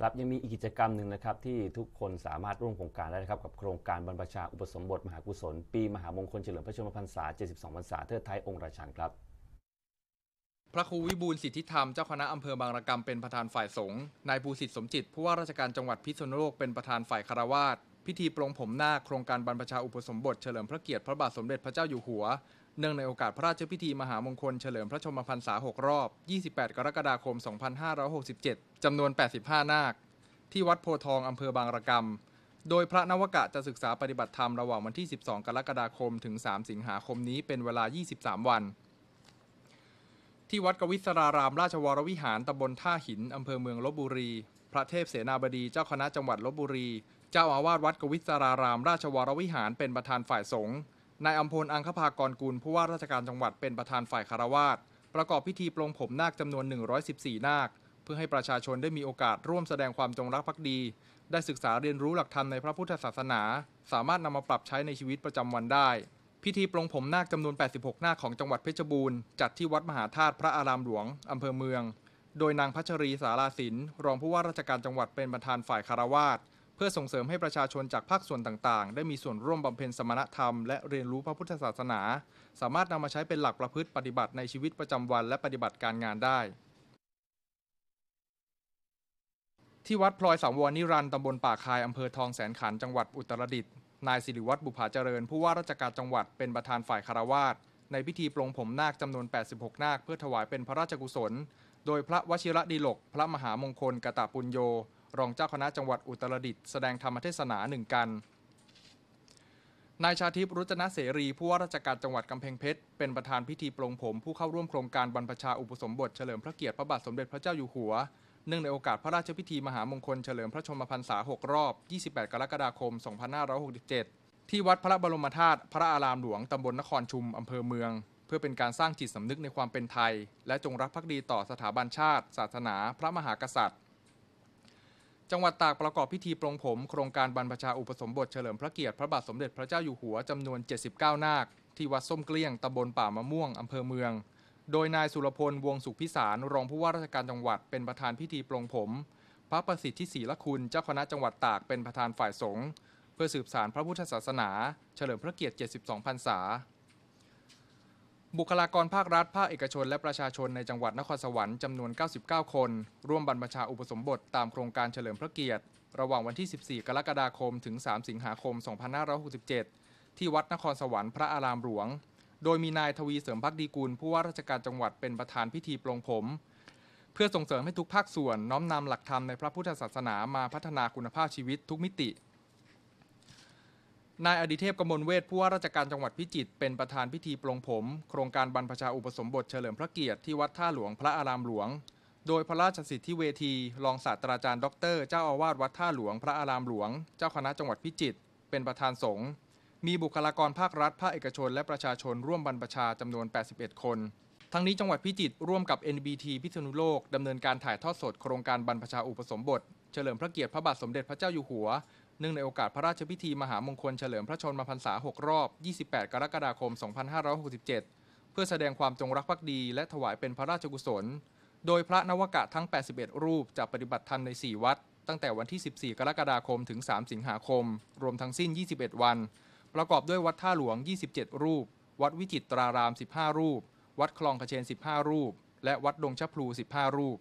ครับ ยังมีอีกกิจกรรมหนึ่งนะครับ ที่ทุกคนสามารถร่วมโครงการได้นะครับ กับโครงการบรรพชาอุปสมบท มหากุศล ปี มหามงคลเฉลิมพระชนมพรรษา72พรรษาเทิดไทยองค์ราชันครับ พระครูวิบูลสิทธิธรรมเจ้าคณะอำเภอบางระกำเป็นประธานฝ่ายสงฆ์นายภูสิทธิสมจิตผู้ว่าราชการจังหวัดพิษณุโลกเป็นประธานฝ่ายคารวาสพิธีปลงผมนาคโครงการบรรพชาอุปสมบท เฉลิมพระเกียรติพระบาทสมเด็จพระเจ้าอยู่หัว เนื่องในโอกาสพระราชพิธีมหามงคล เฉลิมพระชมพรรษา6 รอบ 28 กรกฎาคม 2567จำนวน 85 นาค ที่วัดโพทองอำเภอบางระกมโดยพระนวกะ จะศึกษาปฏิบัติธรรมระหว่างวันที่ 12 กรกฎาคมถึง 3 สิงหาคมนี้เป็นเวลา 23 วัน ที่วัดกวิศรารามราชวรวิหารตำบลท่าหินอำเภอเมืองลบบุรี พระเทพเสนาบดีเจ้าคณะจังหวัดลบบุรีจ้าอาวาสวัดกวิศราราม ราชวรวิหารเป็นประธานฝ่ายสงฆ์ นายอัมพลอังคภากรกุลผู้ว่าราชการจังหวัดเป็นประธานฝ่ายคารวาสประกอบพิธีปลงผมนาคจำนวน 114 นาค เพื่อให้ประชาชนได้มีโอกาสร่วมแสดงความจงรักภักดี ได้ศึกษาเรียนรู้หลักธรรมในพระพุทธศาสนา สามารถนำมาปรับใช้ในชีวิตประจำวันได้ พิธีปลงผมนาคจำนวน 86 นาคของจังหวัดเพชรบูรณ์จัดที่วัดมหาธาตุพระอารามหลวงอำเภอเมือง โดยนางพัชรีสาราสินรองผู้ว่าราชการจังหวัดเป็นประธานฝ่ายคารวาสเพื่อส่งเสริมให้ประชาชนจากภาคส่วนต่างๆ ได้มีส่วนร่วมบำเพ็ญสมณธรรม และเรียนรู้พระพุทธศาสนา สามารถนำมาใช้เป็นหลักประพฤติปฏิบัติในชีวิตประจำวันและปฏิบัติการงานได้ ที่วัดพลอยสังวรนิรันต์ตำบลป่าคายอำเภอทองแสนขันจังหวัดอุตรดิตถ์นายสิริวัตรบุภาเจริญ ผู้ว่าราชการจังหวัดเป็นประธานฝ่ายคารวาสในพิธีปลงผมนาคจำนวน 86 นาค เพื่อถวายเป็นพระราชกุศล โดยพระวชิระดีลกพระมหามงคลกะตะปุญโยรองเจ้าคณะจังหวัดอุตรดิตถ์แสดงธรรมเทศนาหนึ่งกันนายชาทิพย์รุจนะเสรีผู้ว่าราชการจังหวัดกำแพงเพชร เป็นประธานพิธีปลงผม ผู้เข้าร่วมโครงการบรรพชาอุปสมบท เฉลิมพระเกียรติพระบาทสมเด็จพระเจ้าอยู่หัว เนื่องในโอกาสพระราชพิธีมหามงคลเฉลิมพระชนมพรรษา6 รอบ28 กรกฎาคม 2567ที่วัดพระบรมธาตุพระอารามหลวงตำบลนครชุมอำเภอเมือง เพื่อเป็นการสร้างจิตสำนึกในความเป็นไทย และจงรักภักดีต่อสถาบันชาติ ศาสนา พระมหากษัตริย์จังหวัดตากประกอบพิธีปลงผมโครงการบรรพชาอุปสมบทเฉลิมพระเกียรติพระบาทสมเด็จพระเจ้าอยู่หัวจำนวน 79 นาค ที่วัดส้มเกลี้ยง ตำบลป่ามะม่วง อำเภอเมือง โดยนายสุรพล วงสุขพิสารรองผู้ว่าราชการจังหวัด เป็นประธานพิธีปลงผม พระประสิทธิศรีละคุณเจ้าคณะจังหวัดตากเป็นประธานฝ่ายสงฆ์เพื่อสืบสารพระพุทธศาสนา เฉลิมพระเกียรติ 72พรรษาบุคลากรภาครัฐภาคเอกชน และประชาชนในจังหวัดนครสวรรค์จำนวน 99 คน ร่วมบรรพชาอุปสมบท ตามโครงการเฉลิมพระเกียรติ ระหว่างวันที่ 14 กรกฎาคมถึง 3 สิงหาคม 2567 ที่วัดนครสวรรค์พระอารามหลวง โดยมีนายทวีเสริมพักดีกูลผู้ว่าราชการจังหวัดเป็นประธานพิธีปลงผม เพื่อส่งเสริมให้ทุกภาคส่วน น้อมนำหลักธรรมในพระพุทธศาสนามาพัฒนาคุณภาพชีวิตทุกมิตินายอดิเทพกมลเวทผู้ว่าราชการจังหวัดพิจิตรเป็นประธานพิธีปลงผม โครงการบรรพชาอุปสมบทเฉลิมพระเกียรติที่วัดท่าหลวงพระอารามหลวง โดยพระราชสิทธิเวทีรองศาสตราจารย์ดร เจ้าอาวาสวัดท่าหลวงพระอารามหลวง เจ้าคณะจังหวัดพิจิตรเป็นประธานสงฆ์มีบุคลากรภาครัฐภาคเอกชน และประชาชนร่วมบรรพชาจำนวน 81 คน ทั้งนี้จังหวัดพิจิตรร่วมกับ NBT พิษณุโลกดำเนินการถ่ายทอดสด โครงการบรรพชาอุปสมบทเฉลิมพระเกียรติพระบาทสมเด็จพระเจ้าอยู่หัวเนื่องในโอกาสพระราชพิธีมหามงคลเฉลิมพระชนมพรรษา 6 รอบ 28 กรกฎาคม 2567 เพื่อแสดงความจงรักภักดีและถวายเป็นพระราชกุศล โดยพระนวกะทั้ง 81 รูปจะปฏิบัติธรรมใน 4 วัด ตั้งแต่วันที่ 14 กรกฎาคมถึง 3 สิงหาคม รวมทั้งสิ้น 21 วัน ประกอบด้วยวัดท่าหลวง 27 รูป วัดวิจิตราราม 15 รูป วัดคลองขเชน15 รูป และวัดดงชะพลู15รูป